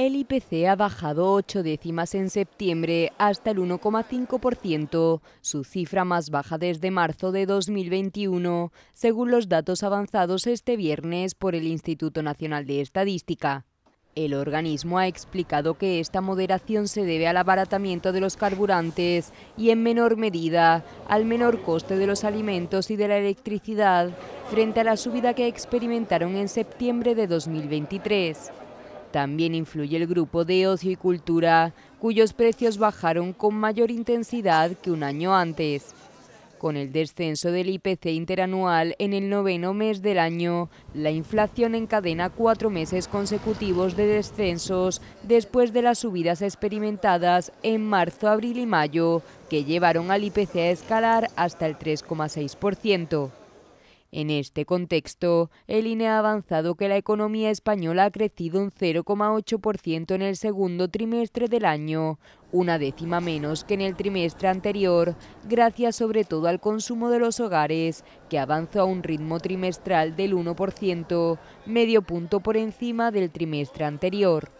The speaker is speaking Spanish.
el IPC ha bajado 8 décimas en septiembre hasta el 1,5%, su cifra más baja desde marzo de 2021, según los datos avanzados este viernes por el Instituto Nacional de Estadística. El organismo ha explicado que esta moderación se debe al abaratamiento de los carburantes y en menor medida al menor coste de los alimentos y de la electricidad frente a la subida que experimentaron en septiembre de 2023. También influye el grupo de ocio y cultura, cuyos precios bajaron con mayor intensidad que un año antes. Con el descenso del IPC interanual en el noveno mes del año, la inflación encadena cuatro meses consecutivos de descensos después de las subidas experimentadas en marzo, abril y mayo, que llevaron al IPC a escalar hasta el 3,6%. En este contexto, el INE ha avanzado que la economía española ha crecido un 0,8% en el segundo trimestre del año, una décima menos que en el trimestre anterior, gracias sobre todo al consumo de los hogares, que avanzó a un ritmo trimestral del 1%, medio punto por encima del trimestre anterior.